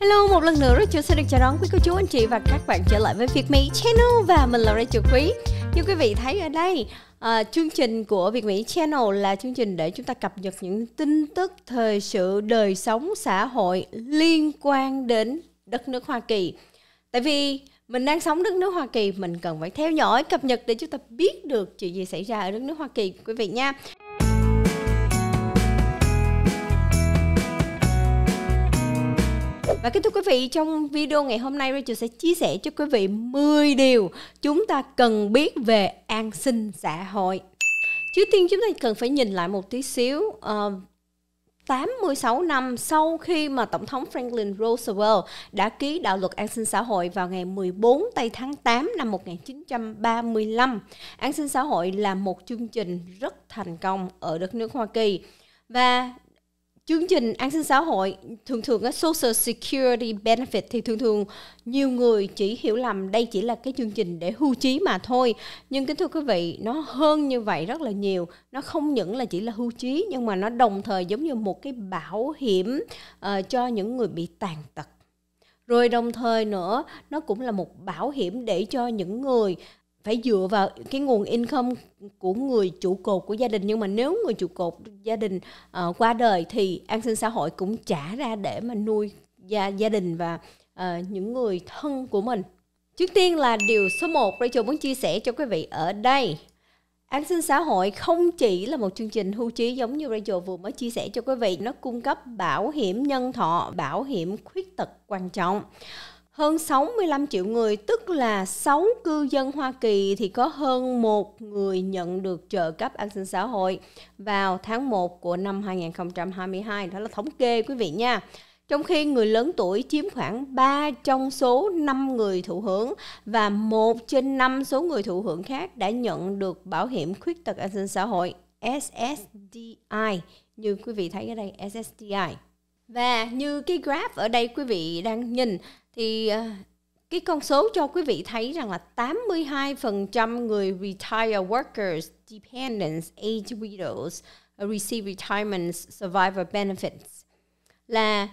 Hello, một lần nữa Rachel sẽ được chào đón quý cô chú anh chị và các bạn trở lại với Việt Mỹ Channel và mình là Rachel Quý. Như quý vị thấy ở đây, à, chương trình của Việt Mỹ Channel là chương trình để chúng ta cập nhật những tin tức thời sự đời sống xã hội liên quan đến đất nước Hoa Kỳ. Tại vì mình đang sống đất nước Hoa Kỳ, mình cần phải theo dõi cập nhật để chúng ta biết được chuyện gì xảy ra ở đất nước Hoa Kỳ quý vị nha. Và kính thưa quý vị, trong video ngày hôm nay Rachel sẽ chia sẻ cho quý vị 10 điều chúng ta cần biết về an sinh xã hội. Trước tiên chúng ta cần phải nhìn lại một tí xíu ờ, uh, 86 năm sau khi mà Tổng thống Franklin Roosevelt đã ký đạo luật an sinh xã hội vào ngày 14 tây tháng 8 năm 1935. An sinh xã hội là một chương trình rất thành công ở đất nước Hoa Kỳ. Và chương trình an sinh xã hội thường thường cái social security benefit thì thường thường nhiều người chỉ hiểu lầm đây chỉ là cái chương trình để hưu trí mà thôi nhưng kính thưa quý vị nó hơn như vậy rất là nhiều nó không những là chỉ là hưu trí nhưng mà nó đồng thời giống như một cái bảo hiểm uh, cho những người bị tàn tật rồi đồng thời nữa nó cũng là một bảo hiểm để cho những người phải dựa vào cái nguồn income của người trụ cột của gia đình nhưng mà nếu người trụ cột gia đình uh, qua đời thì an sinh xã hội cũng trả ra để mà nuôi gia gia đình và uh, những người thân của mình trước tiên là điều số 1 Rachel muốn chia sẻ cho quý vị ở đây An sinh xã hội không chỉ là một chương trình hưu trí giống như Rachel vừa mới chia sẻ cho quý vị, nó cung cấp bảo hiểm nhân thọ, bảo hiểm khuyết tật quan trọng hơn 65 triệu người, tức là 6 cư dân Hoa Kỳ thì có hơn một người nhận được trợ cấp an sinh xã hội vào tháng 1 của năm 2022, đó là thống kê quý vị nha. Trong khi người lớn tuổi chiếm khoảng 3 trong số 5 người thụ hưởng và 1 trên 5 số người thụ hưởng khác đã nhận được bảo hiểm khuyết tật an sinh xã hội SSDI như quý vị thấy ở đây SSDI. Và như cái graph ở đây quý vị đang nhìn thì ờ, cái con số cho quý vị thấy rằng là 82% người retire workers, dependents, age widows receive retirement survivor benefits là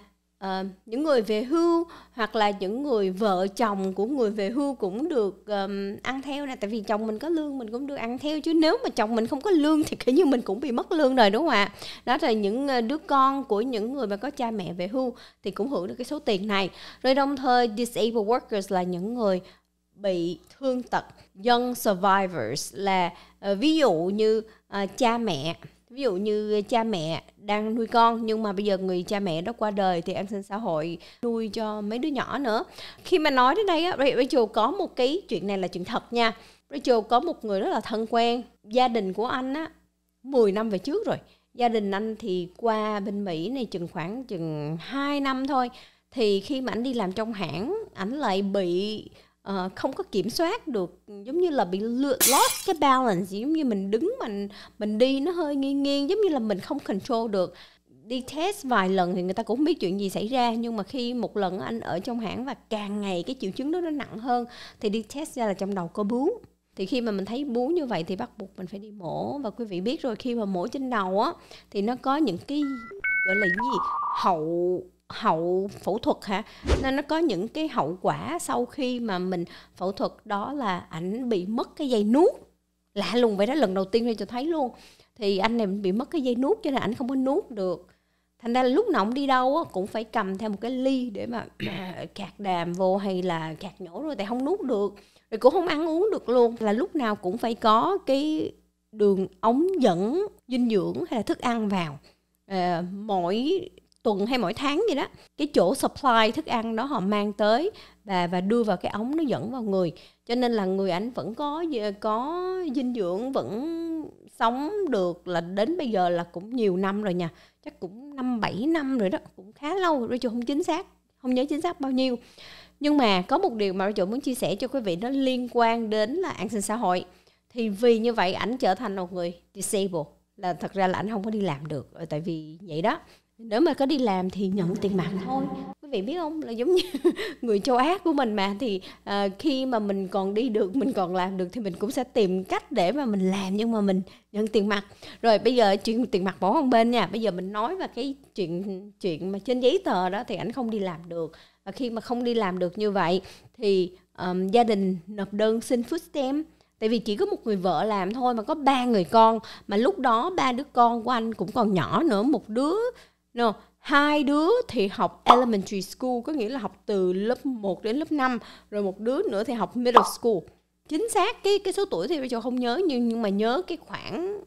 Ờ, những người về hưu hoặc là những người vợ chồng của người về hưu cũng được um, ăn theo nè tại vì chồng mình có lương mình cũng được ăn theo chứ nếu mà chồng mình không có lương thì kiểu như mình cũng bị mất lương rồi đúng không ạ đó là những ờ, đứa con của những người mà có cha mẹ về hưu thì cũng hưởng được cái số tiền này rồi đồng thời disabled workers là những người bị thương tật young survivors là uh, ví dụ như uh, cha mẹ ví dụ như cha mẹ đang nuôi con nhưng mà bây giờ người cha mẹ đó qua đời thì an sinh xã hội nuôi cho mấy đứa nhỏ nữa khi mà nói đến đây á Rachel có một cái chuyện này là chuyện thật nha Rachel có một người rất là thân quen gia đình của anh á 10 năm về trước rồi gia đình anh thì qua bên Mỹ này chừng khoảng chừng 2 năm thôi thì khi mà anh đi làm trong hãng ảnh lại bị uh, không có kiểm soát được giống như là bị lượt lost cái balance giống như mình đứng mình mình đi nó hơi nghiêng nghiêng giống như là mình không control được đi test vài lần thì người ta cũng biết chuyện gì xảy ra nhưng mà khi một lần anh ở trong hãng và càng ngày cái triệu chứng đó nó nặng hơn thì đi test ra là trong đầu có bướu thì khi mà mình thấy bú như vậy thì bắt buộc mình phải đi mổ và quý vị biết rồi khi mà mổ trên đầu á thì nó có những cái gọi là gì hậu hậu phẫu thuật hả nên nó có những cái hậu quả sau khi mà mình phẫu thuật đó là ảnh bị mất cái dây nuốt lạ lùng vậy đó lần đầu tiên tôi cho thấy luôn thì anh này bị mất cái dây nuốt cho nên ảnh không có nuốt được thành ra là lúc nào đi đâu cũng phải cầm theo một cái ly để mà cạc đàm vô hay là cạc nhổ rồi tại không nuốt được rồi cũng không ăn uống được luôn là lúc nào cũng phải có cái đường ống dẫn dinh dưỡng hay là thức ăn vào à, mỗi tuần hay mỗi tháng gì đó cái chỗ supply thức ăn đó họ mang tới và và đưa vào cái ống nó dẫn vào người cho nên là người anh vẫn có có dinh dưỡng vẫn sống được là đến bây giờ là cũng nhiều năm rồi nha chắc cũng năm bảy năm rồi đó cũng khá lâu rồi chứ không chính xác không nhớ chính xác bao nhiêu nhưng mà có một điều mà Rachel muốn chia sẻ cho quý vị nó liên quan đến là an sinh xã hội thì vì như vậy ảnh trở thành một người disabled là thật ra là ảnh không có đi làm được tại vì vậy đó nếu mà có đi làm thì nhận tiền mặt thôi quý vị biết không là giống như người châu á của mình mà thì à, khi mà mình còn đi được mình còn làm được thì mình cũng sẽ tìm cách để mà mình làm nhưng mà mình nhận tiền mặt rồi bây giờ chuyện tiền mặt bỏ qua bên nha bây giờ mình nói về cái chuyện chuyện mà trên giấy tờ đó thì ảnh không đi làm được và khi mà không đi làm được như vậy thì um, gia đình nộp đơn xin food stamp tại vì chỉ có một người vợ làm thôi mà có ba người con mà lúc đó ba đứa con của anh cũng còn nhỏ nữa một đứa No, hai đứa thì học elementary school có nghĩa là học từ lớp 1 đến lớp 5 rồi một đứa nữa thì học middle school. Chính xác cái cái số tuổi thì bây giờ không nhớ nhưng nhưng mà nhớ cái khoảng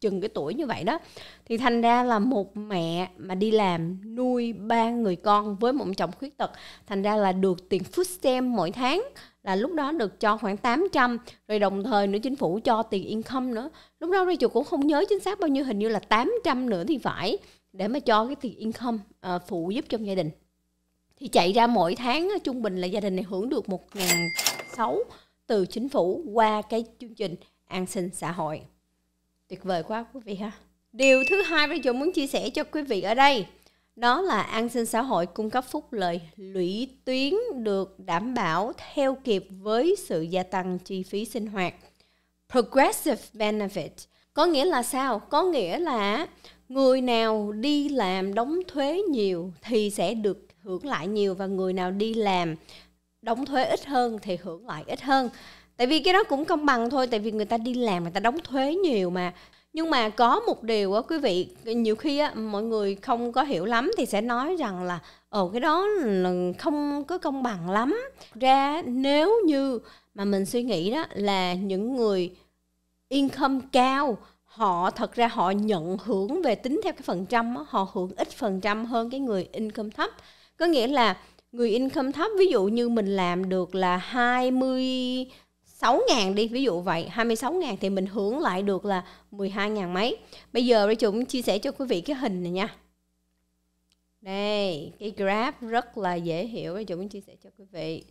chừng cái tuổi như vậy đó thì thành ra là một mẹ mà đi làm nuôi ba người con với một chồng khuyết tật thành ra là được tiền food stamp mỗi tháng là lúc đó được cho khoảng 800 rồi đồng thời nữa chính phủ cho tiền income nữa lúc đó Rachel cũng không nhớ chính xác bao nhiêu hình như là 800 nữa thì phải để mà cho cái tiền income uh, phụ giúp trong gia đình thì chạy ra mỗi tháng trung bình là gia đình này hưởng được 1.600 từ chính phủ qua cái chương trình an sinh xã hội tuyệt vời quá quý vị ha điều thứ hai bây giờ muốn chia sẻ cho quý vị ở đây đó là an sinh xã hội cung cấp phúc lợi lũy tuyến được đảm bảo theo kịp với sự gia tăng chi phí sinh hoạt progressive benefit có nghĩa là sao có nghĩa là người nào đi làm đóng thuế nhiều thì sẽ được hưởng lại nhiều và người nào đi làm đóng thuế ít hơn thì hưởng lại ít hơn tại vì cái đó cũng công bằng thôi tại vì người ta đi làm người ta đóng thuế nhiều mà nhưng mà có một điều á quý vị nhiều khi á mọi người không có hiểu lắm thì sẽ nói rằng là ồ cái đó là không có công bằng lắm ra nếu như mà mình suy nghĩ đó là những người income cao họ thật ra họ nhận hưởng về tính theo cái phần trăm đó, họ hưởng ít phần trăm hơn cái người income thấp có nghĩa là người income thấp ví dụ như mình làm được là 26 ngàn đi ví dụ vậy 26 ngàn thì mình hưởng lại được là 12 ngàn mấy bây giờ Rachel cũng chia sẻ cho quý vị cái hình này nha đây cái graph rất là dễ hiểu Rachel cũng chia sẻ cho quý vị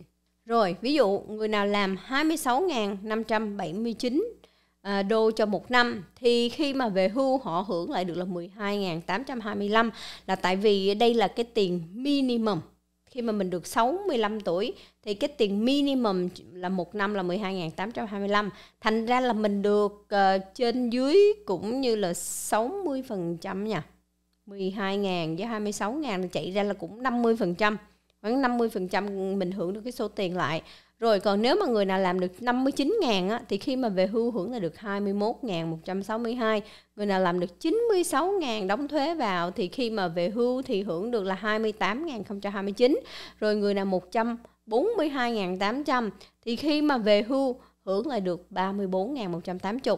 rồi ví dụ người nào làm 26.579 À, đô cho một năm thì khi mà về hưu họ hưởng lại được là 12.825 là tại vì đây là cái tiền minimum khi mà mình được 65 tuổi thì cái tiền minimum là một năm là 12.825 thành ra là mình được uh, trên dưới cũng như là 60% phần trăm nha 12.000 với 26.000 chạy ra là cũng 50% phần trăm khoảng 50% phần trăm mình hưởng được cái số tiền lại rồi còn nếu mà người nào làm được 59 ngàn á, thì khi mà về hưu hưởng là được 21 162. Người nào làm được 96 ngàn đóng thuế vào thì khi mà về hưu thì hưởng được là 28 ngàn 029. Rồi người nào 142 800 thì khi mà về hưu hưởng lại được 34 180.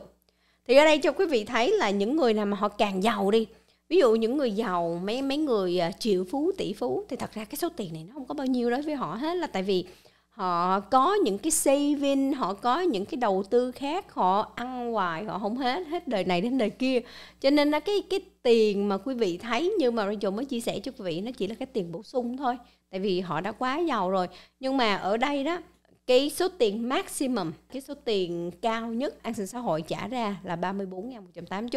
Thì ở đây cho quý vị thấy là những người nào mà họ càng giàu đi ví dụ những người giàu mấy mấy người à, triệu phú tỷ phú thì thật ra cái số tiền này nó không có bao nhiêu đối với họ hết là tại vì họ có những cái saving họ có những cái đầu tư khác họ ăn hoài họ không hết hết đời này đến đời kia cho nên là cái cái tiền mà quý vị thấy như mà Rachel mới chia sẻ cho quý vị nó chỉ là cái tiền bổ sung thôi tại vì họ đã quá giàu rồi nhưng mà ở đây đó cái số tiền maximum, cái số tiền cao nhất an sinh xã hội trả ra là 34.180.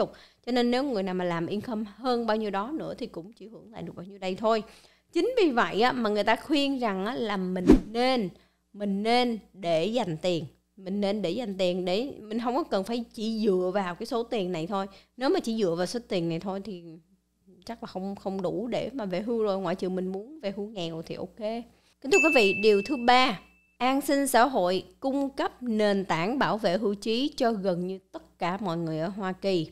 Cho nên nếu người nào mà làm income hơn bao nhiêu đó nữa thì cũng chỉ hưởng lại được bao nhiêu đây thôi. Chính vì vậy á mà người ta khuyên rằng là mình nên mình nên để dành tiền mình nên để dành tiền để mình không có cần phải chỉ dựa vào cái số tiền này thôi nếu mà chỉ dựa vào số tiền này thôi thì chắc là không không đủ để mà về hưu rồi ngoại trừ mình muốn về hưu nghèo thì ok kính thưa quý vị điều thứ ba an sinh xã hội cung cấp nền tảng bảo vệ hưu trí cho gần như tất cả mọi người ở hoa kỳ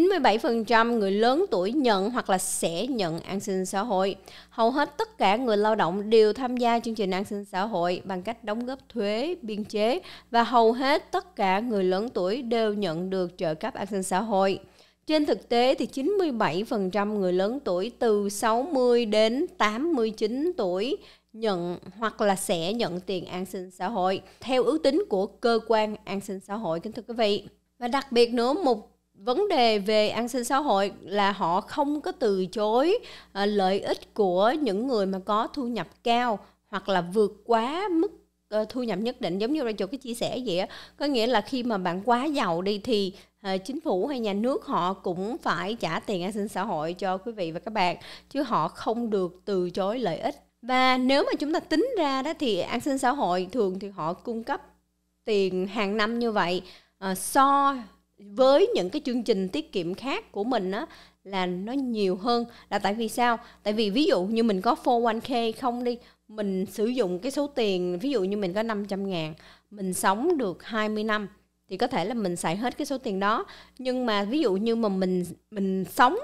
97% người lớn tuổi nhận hoặc là sẽ nhận an sinh xã hội. Hầu hết tất cả người lao động đều tham gia chương trình an sinh xã hội bằng cách đóng góp thuế, biên chế và hầu hết tất cả người lớn tuổi đều nhận được trợ cấp an sinh xã hội. Trên thực tế thì 97% người lớn tuổi từ 60 đến 89 tuổi nhận hoặc là sẽ nhận tiền an sinh xã hội theo ước tính của cơ quan an sinh xã hội kính thưa quý vị. Và đặc biệt nữa, một vấn đề về an sinh xã hội là họ không có từ chối uh, lợi ích của những người mà có thu nhập cao hoặc là vượt quá mức uh, thu nhập nhất định giống như Rachel cái chia sẻ vậy á có nghĩa là khi mà bạn quá giàu đi thì uh, chính phủ hay nhà nước họ cũng phải trả tiền an sinh xã hội cho quý vị và các bạn chứ họ không được từ chối lợi ích và nếu mà chúng ta tính ra đó thì an sinh xã hội thường thì họ cung cấp tiền hàng năm như vậy uh, so với những cái chương trình tiết kiệm khác của mình á là nó nhiều hơn là tại vì sao tại vì ví dụ như mình có 401k không đi mình sử dụng cái số tiền ví dụ như mình có 500 ngàn mình sống được 20 năm thì có thể là mình xài hết cái số tiền đó nhưng mà ví dụ như mà mình mình sống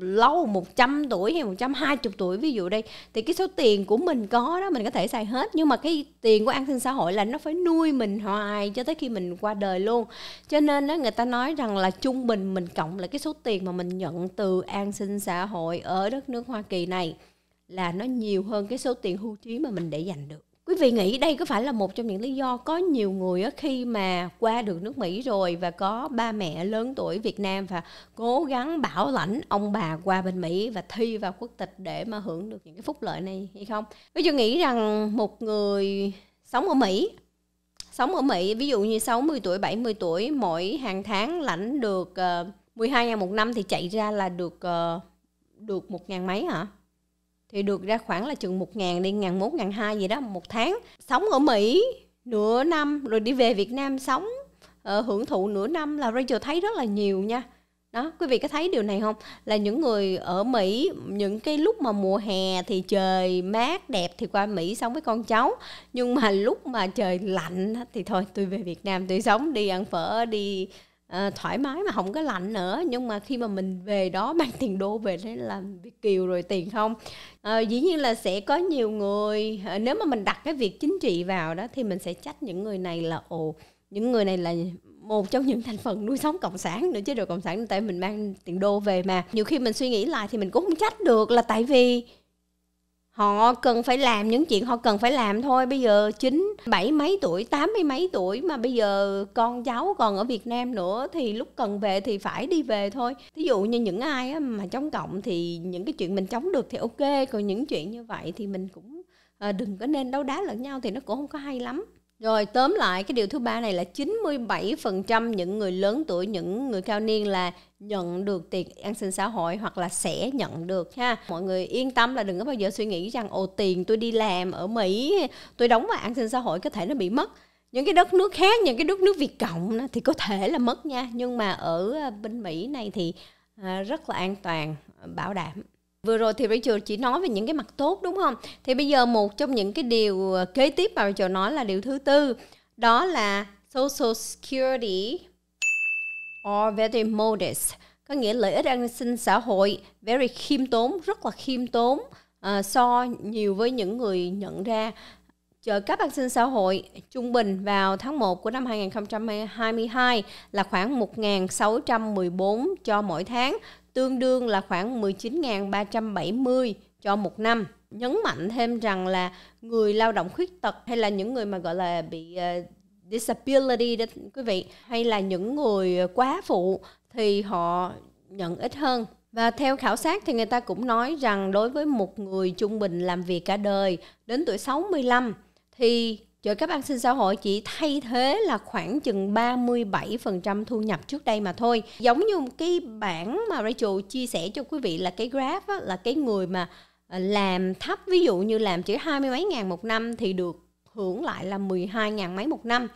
lâu 100 tuổi hay 120 tuổi ví dụ đây thì cái số tiền của mình có đó mình có thể xài hết nhưng mà cái tiền của an sinh xã hội là nó phải nuôi mình hoài cho tới khi mình qua đời luôn cho nên đó, người ta nói rằng là trung bình mình cộng lại cái số tiền mà mình nhận từ an sinh xã hội ở đất nước Hoa Kỳ này là nó nhiều hơn cái số tiền hưu trí mà mình để dành được quý vị nghĩ đây có phải là một trong những lý do có nhiều người khi mà qua được nước Mỹ rồi và có ba mẹ lớn tuổi Việt Nam và cố gắng bảo lãnh ông bà qua bên Mỹ và thi vào quốc tịch để mà hưởng được những cái phúc lợi này hay không? Ví dụ nghĩ rằng một người sống ở Mỹ sống ở Mỹ ví dụ như 60 tuổi 70 tuổi mỗi hàng tháng lãnh được uh, ờ, 12 ngàn một năm thì chạy ra là được ờ, được một ngàn mấy hả? thì được ra khoảng là chừng một ngàn đi ngàn một ngàn hai gì đó một tháng sống ở mỹ nửa năm rồi đi về việt nam sống uh, hưởng thụ nửa năm là rachel thấy rất là nhiều nha đó quý vị có thấy điều này không là những người ở mỹ những cái lúc mà mùa hè thì trời mát đẹp thì qua mỹ sống với con cháu nhưng mà lúc mà trời lạnh thì thôi tôi về việt nam tôi sống đi ăn phở đi à, thoải mái mà không có lạnh nữa nhưng mà khi mà mình về đó mang tiền đô về đấy là việt kiều rồi tiền không à, dĩ nhiên là sẽ có nhiều người à, nếu mà mình đặt cái việc chính trị vào đó thì mình sẽ trách những người này là ồ những người này là một trong những thành phần nuôi sống cộng sản nữa chứ độ cộng sản tại mình mang tiền đô về mà nhiều khi mình suy nghĩ lại thì mình cũng không trách được là tại vì họ cần phải làm những chuyện họ cần phải làm thôi bây giờ chín bảy mấy tuổi tám mươi mấy tuổi mà bây giờ con cháu còn ở việt nam nữa thì lúc cần về thì phải đi về thôi ví dụ như những ai mà chống cộng thì những cái chuyện mình chống được thì ok còn những chuyện như vậy thì mình cũng ờ, đừng có nên đấu đá lẫn nhau thì nó cũng không có hay lắm rồi tóm lại cái điều thứ ba này là 97% những người lớn tuổi, những người cao niên là nhận được tiền an sinh xã hội hoặc là sẽ nhận được ha. Mọi người yên tâm là đừng có bao giờ suy nghĩ rằng ồ tiền tôi đi làm ở Mỹ, tôi đóng vào an sinh xã hội có thể nó bị mất những cái đất nước khác những cái đất nước việt cộng thì có thể là mất nha nhưng mà ở ờ, bên mỹ này thì ờ, rất là an toàn bảo đảm vừa rồi thì Rachel chỉ nói về những cái mặt tốt đúng không thì bây giờ một trong những cái điều ờ, kế tiếp mà Rachel nói là điều thứ tư đó là social security or very modest có nghĩa lợi ích an sinh xã hội very khiêm tốn rất là khiêm tốn uh, so nhiều với những người nhận ra trợ cấp an sinh xã hội trung bình vào tháng 1 của năm 2022 là khoảng 1.614 cho mỗi tháng tương đương là khoảng 19.370 cho một năm. Nhấn mạnh thêm rằng là người lao động khuyết tật hay là những người mà gọi là bị uh, disability đó quý vị hay là những người quá phụ thì họ nhận ít hơn. Và theo khảo sát thì người ta cũng nói rằng đối với một người trung bình làm việc cả đời đến tuổi 65 thì trợ cấp an sinh xã hội chỉ thay thế là khoảng chừng 37% thu nhập trước đây mà thôi. Giống như cái bảng mà Rachel chia sẻ cho quý vị là cái graph á, là cái người mà à, làm thấp ví dụ như làm chỉ hai mươi mấy ngàn một năm thì được hưởng lại là 12 ngàn mấy một năm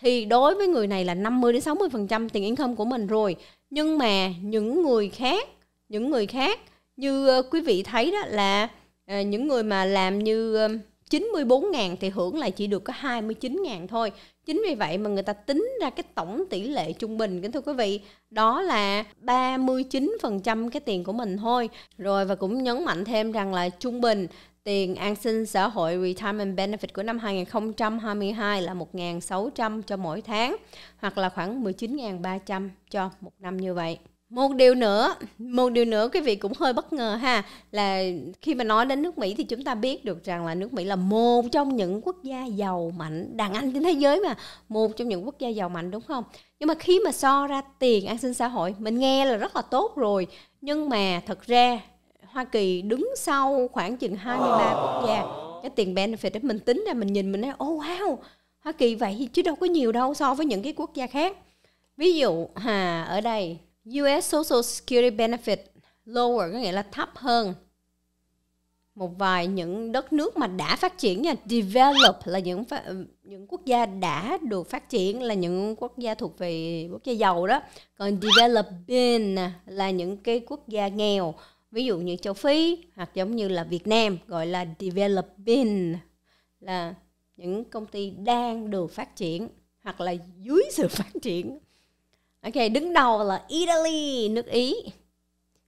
thì đối với người này là 50 đến 60% tiền income của mình rồi. Nhưng mà những người khác, những người khác như ờ, quý vị thấy đó là ờ, những người mà làm như 94.000 thì hưởng lại chỉ được có 29.000 thôi. Chính vì vậy mà người ta tính ra cái tổng tỷ lệ trung bình kính thưa quý vị, đó là 39% cái tiền của mình thôi. Rồi và cũng nhấn mạnh thêm rằng là trung bình tiền an sinh xã hội retirement benefit của năm 2022 là 1.600 cho mỗi tháng hoặc là khoảng 19.300 cho một năm như vậy một điều nữa một điều nữa quý vị cũng hơi bất ngờ ha là khi mà nói đến nước mỹ thì chúng ta biết được rằng là nước mỹ là một trong những quốc gia giàu mạnh đàn anh trên thế giới mà một trong những quốc gia giàu mạnh đúng không nhưng mà khi mà so ra tiền an sinh xã hội mình nghe là rất là tốt rồi nhưng mà thật ra hoa kỳ đứng sau khoảng chừng 23 quốc gia cái tiền benefit đó mình tính ra mình nhìn mình nói oh wow hoa kỳ vậy chứ đâu có nhiều đâu so với những cái quốc gia khác ví dụ hà ở đây US Social Security Benefit lower có nghĩa là thấp hơn một vài những đất nước mà đã phát triển nha develop là những những quốc gia đã được phát triển là những quốc gia thuộc về quốc gia giàu đó còn developing là những cái quốc gia nghèo ví dụ như châu phi hoặc giống như là việt nam gọi là developing là những công ty đang được phát triển hoặc là dưới sự phát triển Ok, đứng đầu là Italy, nước Ý.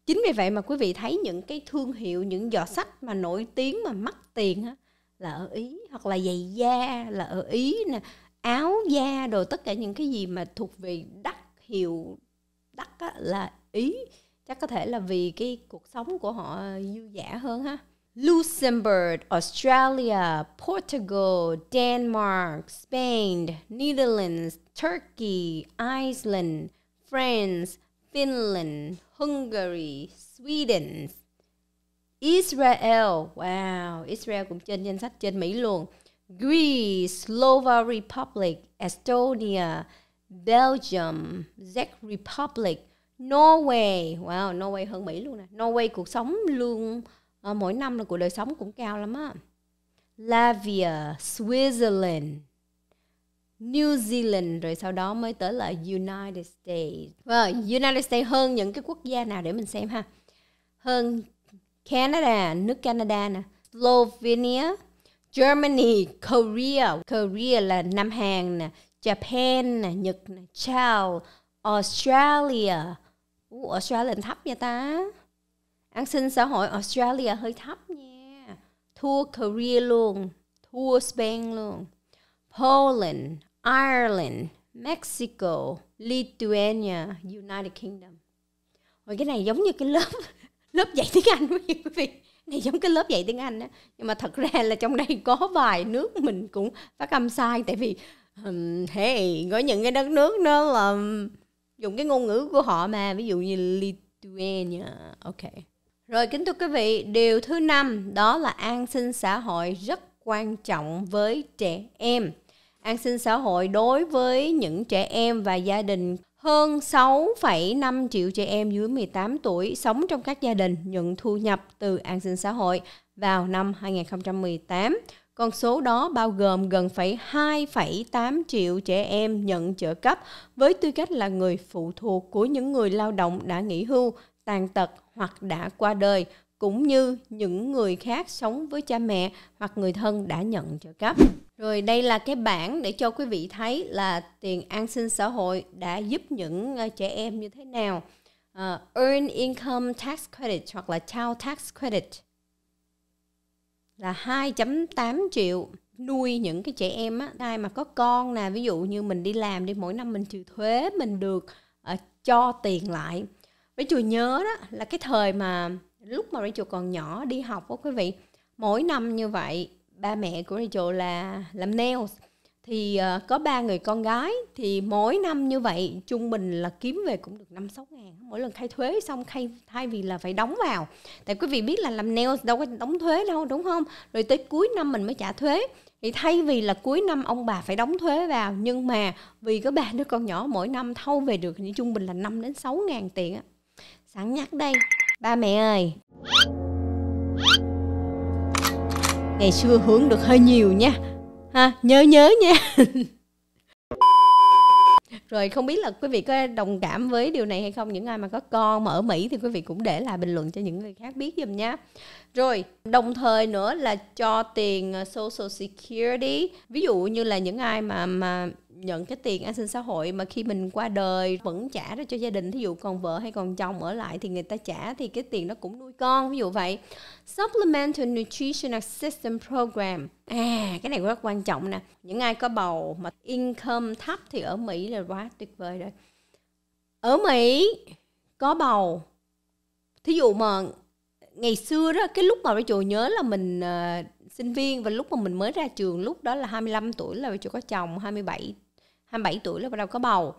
Chính vì vậy mà quý vị thấy những cái thương hiệu, những giỏ sách mà nổi tiếng mà mắc tiền á, là ở Ý hoặc là giày da là ở Ý nè, áo da đồ tất cả những cái gì mà thuộc về đắt hiệu đắt á, là Ý chắc có thể là vì cái cuộc sống của họ ờ, dư giả hơn ha Luxembourg, Australia, Portugal, Denmark, Spain, Netherlands, Turkey, Iceland, France, Finland, Hungary, Sweden, Israel. Wow, Israel cũng trên danh sách trên Mỹ luôn. Greece, Slovak Republic, Estonia, Belgium, Czech Republic, Norway. Wow, Norway hơn Mỹ luôn nè. Norway cuộc sống luôn à, mỗi năm là của đời sống cũng cao lắm á Latvia, Switzerland New Zealand rồi sau đó mới tới là United States. Well, United States hơn những cái quốc gia nào để mình xem ha. Hơn Canada, nước Canada nè, Slovenia, Germany, Korea, Korea là Nam Hàn nè, Japan nè, Nhật nè, Chao, Australia. Uh, Australia thấp nha ta an sinh xã hội Australia hơi thấp nha thua Korea luôn thua Spain luôn Poland Ireland Mexico Lithuania United Kingdom rồi cái này giống như cái lớp lớp dạy tiếng Anh quý vị này giống cái lớp dạy tiếng Anh á nhưng mà thật ra là trong đây có vài nước mình cũng phát âm sai tại vì um, hey có những cái đất nước đó là dùng cái ngôn ngữ của họ mà ví dụ như Lithuania okay. Rồi kính thưa quý vị, điều thứ năm đó là an sinh xã hội rất quan trọng với trẻ em. An sinh xã hội đối với những trẻ em và gia đình hơn 6,5 triệu trẻ em dưới 18 tuổi sống trong các gia đình nhận thu nhập từ an sinh xã hội vào năm 2018. Con số đó bao gồm gần 2,8 triệu trẻ em nhận trợ cấp với tư cách là người phụ thuộc của những người lao động đã nghỉ hưu tàn tật hoặc đã qua đời cũng như những người khác sống với cha mẹ hoặc người thân đã nhận trợ cấp. Rồi đây là cái bảng để cho quý vị thấy là tiền an sinh xã hội đã giúp những ờ, trẻ em như thế nào. Uh, earn Income Tax Credit hoặc là Child Tax Credit là 2.8 triệu nuôi những cái trẻ em á, ai mà có con nè, ví dụ như mình đi làm đi mỗi năm mình trừ thuế mình được uh, cho tiền lại Rachel nhớ đó là cái thời mà lúc mà Rachel còn nhỏ đi học đó quý vị mỗi năm như vậy ba mẹ của Rachel là làm nails thì uh, có ba người con gái thì mỗi năm như vậy trung bình là kiếm về cũng được năm sáu ngàn mỗi lần khai thuế xong khai thay vì là phải đóng vào tại quý vị biết là làm nails đâu có đóng thuế đâu đúng không rồi tới cuối năm mình mới trả thuế thì thay vì là cuối năm ông bà phải đóng thuế vào nhưng mà vì có ba đứa con nhỏ mỗi năm thâu về được thì trung bình là 5 đến 6 ngàn tiền sẵn nhắc đây ba mẹ ơi ngày xưa hướng được hơi nhiều nha ha nhớ nhớ nha rồi không biết là quý vị có đồng cảm với điều này hay không những ai mà có con mà ở mỹ thì quý vị cũng để lại bình luận cho những người khác biết giùm nha rồi đồng thời nữa là cho tiền ờ, social security ví dụ như là những ai mà mà nhận cái tiền an sinh xã hội mà khi mình qua đời vẫn trả ra cho gia đình thí dụ còn vợ hay còn chồng ở lại thì người ta trả thì cái tiền nó cũng nuôi con ví dụ vậy supplemental nutrition assistance program à cái này rất quan trọng nè những ai có bầu mà income thấp thì ở mỹ là quá tuyệt vời rồi ở mỹ có bầu thí dụ mà ngày xưa đó cái lúc mà Rachel nhớ là mình uh, sinh viên và lúc mà mình mới ra trường lúc đó là 25 tuổi là Rachel có chồng 27 27 tuổi là bắt đầu có bầu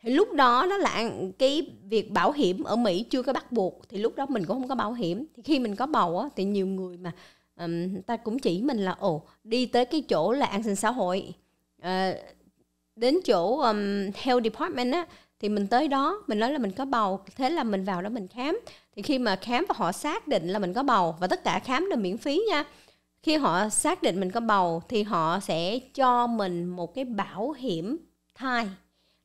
thì lúc đó nó là cái việc bảo hiểm ở Mỹ chưa có bắt buộc thì lúc đó mình cũng không có bảo hiểm thì khi mình có bầu á, thì nhiều người mà um, ta cũng chỉ mình là ồ đi tới cái chỗ là an sinh xã hội uh, đến chỗ um, health department á thì mình tới đó mình nói là mình có bầu thế là mình vào đó mình khám thì khi mà khám và họ xác định là mình có bầu và tất cả khám đều miễn phí nha khi họ xác định mình có bầu thì họ sẽ cho mình một cái bảo hiểm thai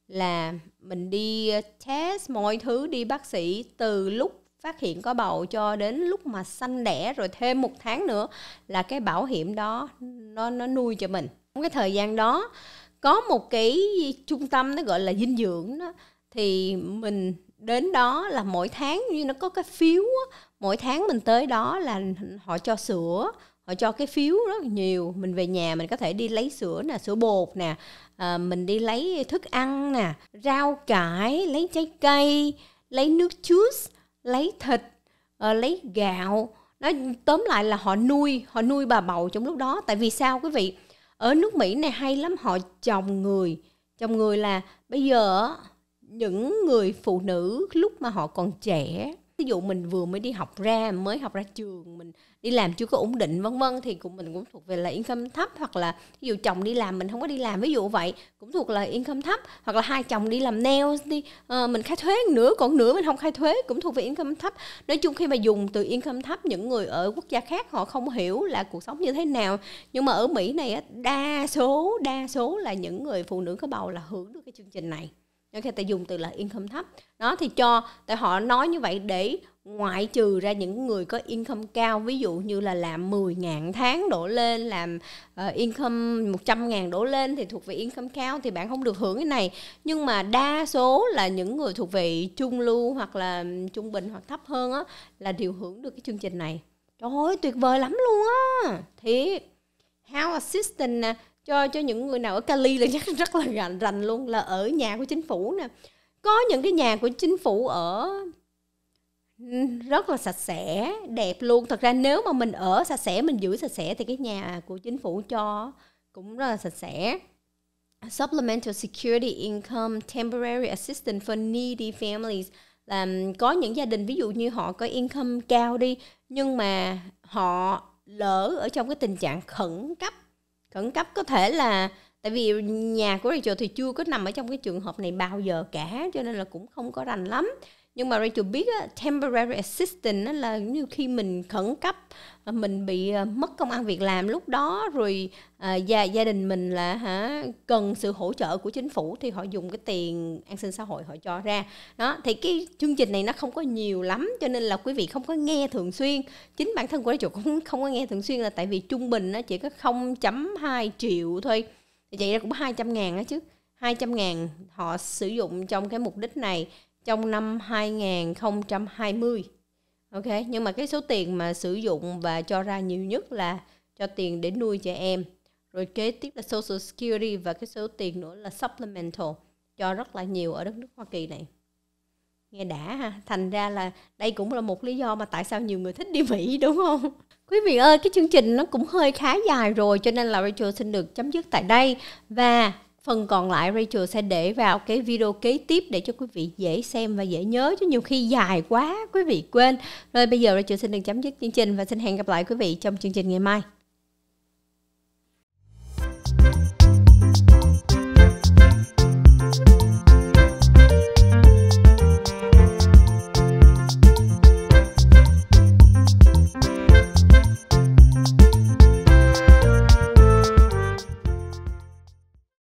là mình đi ờ, test mọi thứ đi bác sĩ từ lúc phát hiện có bầu cho đến lúc mà sanh đẻ rồi thêm một tháng nữa là cái bảo hiểm đó nó nó nuôi cho mình trong cái thời gian đó có một cái trung tâm nó gọi là dinh dưỡng đó thì mình đến đó là mỗi tháng như nó có cái phiếu mỗi tháng mình tới đó là họ cho sữa họ ờ, cho cái phiếu rất là nhiều mình về nhà mình có thể đi lấy sữa nè sữa bột nè à, mình đi lấy thức ăn nè rau cải lấy trái cây lấy nước juice lấy thịt à, lấy gạo nói tóm lại là họ nuôi họ nuôi bà bầu trong lúc đó tại vì sao quý vị ở nước mỹ này hay lắm họ chồng người chồng người là bây giờ những người phụ nữ lúc mà họ còn trẻ ví dụ mình vừa mới đi học ra mới học ra trường mình đi làm chưa có ổn định vân vân thì cũng mình cũng thuộc về là income thấp hoặc là ví dụ chồng đi làm mình không có đi làm ví dụ vậy cũng thuộc là income thấp hoặc là hai chồng đi làm nail đi uh, mình khai thuế nửa còn nửa mình không khai thuế cũng thuộc về income thấp nói chung khi mà dùng từ income thấp những người ở quốc gia khác họ không hiểu là cuộc sống như thế nào nhưng mà ở mỹ này đa số đa số là những người phụ nữ có bầu là hưởng được cái chương trình này ok ta dùng từ là income thấp đó thì cho tại họ nói như vậy để ngoại trừ ra những người có income cao ví dụ như là làm 10 ngàn tháng đổ lên làm uh, income 100 ngàn đổ lên thì thuộc về income cao thì bạn không được hưởng cái này nhưng mà đa số là những người thuộc về trung lưu hoặc là trung bình hoặc thấp hơn á là đều hưởng được cái chương trình này trời ơi tuyệt vời lắm luôn á thiệt how assistant à, cho cho những người nào ở Cali là chắc rất là rành rành luôn là ở nhà của chính phủ nè có những cái nhà của chính phủ ở rất là sạch sẽ đẹp luôn thật ra nếu mà mình ở sạch sẽ mình giữ sạch sẽ thì cái nhà của chính phủ cho cũng rất là sạch sẽ supplemental security income temporary assistance for needy families là có những gia đình ví dụ như họ có income cao đi nhưng mà họ lỡ ở trong cái tình trạng khẩn cấp khẩn cấp có thể là tại vì nhà của Rachel thì chưa có nằm ở trong cái trường hợp này bao giờ cả cho nên là cũng không có rành lắm nhưng mà Rachel biết á, temporary assistant á, là như khi mình khẩn cấp à, mình bị à, mất công ăn việc làm lúc đó rồi à, gia gia đình mình là hả cần sự hỗ trợ của chính phủ thì họ dùng cái tiền an sinh xã hội họ cho ra đó thì cái chương trình này nó không có nhiều lắm cho nên là quý vị không có nghe thường xuyên chính bản thân của Rachel cũng không có nghe thường xuyên là tại vì trung bình nó chỉ có 0.2 triệu thôi vậy ra cũng 200 ngàn đó chứ 200 ngàn họ sử dụng trong cái mục đích này trong năm 2020. Ok, nhưng mà cái số tiền mà sử dụng và cho ra nhiều nhất là cho tiền để nuôi trẻ em. Rồi kế tiếp là Social Security và cái số tiền nữa là supplemental cho rất là nhiều ở đất nước Hoa Kỳ này. Nghe đã ha, thành ra là đây cũng là một lý do mà tại sao nhiều người thích đi Mỹ đúng không? Quý vị ơi, cái chương trình nó cũng hơi khá dài rồi cho nên là Rachel xin được chấm dứt tại đây và phần còn lại Rachel sẽ để vào cái video kế tiếp để cho quý vị dễ xem và dễ nhớ chứ nhiều khi dài quá quý vị quên. Rồi bây giờ Rachel xin được chấm dứt chương trình và xin hẹn gặp lại quý vị trong chương trình ngày mai.